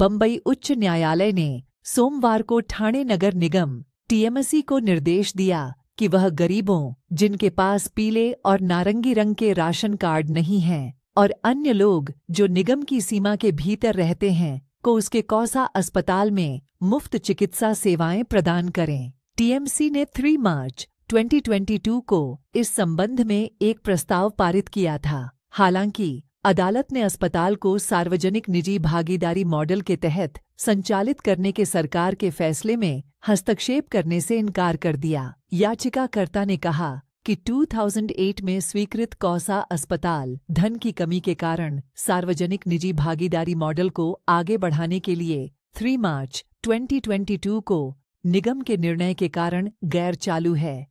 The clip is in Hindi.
बम्बई उच्च न्यायालय ने सोमवार को ठाणे नगर निगम टीएमसी को निर्देश दिया कि वह गरीबों जिनके पास पीले और नारंगी रंग के राशन कार्ड नहीं हैं और अन्य लोग जो निगम की सीमा के भीतर रहते हैं को उसके कौसा अस्पताल में मुफ्त चिकित्सा सेवाएं प्रदान करें टीएमसी ने 3 मार्च 2022 को इस संबंध में एक प्रस्ताव पारित किया था हालांकि अदालत ने अस्पताल को सार्वजनिक निजी भागीदारी मॉडल के तहत संचालित करने के सरकार के फैसले में हस्तक्षेप करने से इनकार कर दिया याचिकाकर्ता ने कहा कि 2008 में स्वीकृत कौसा अस्पताल धन की कमी के कारण सार्वजनिक निजी भागीदारी मॉडल को आगे बढ़ाने के लिए 3 मार्च 2022 को निगम के निर्णय के कारण गैर चालू है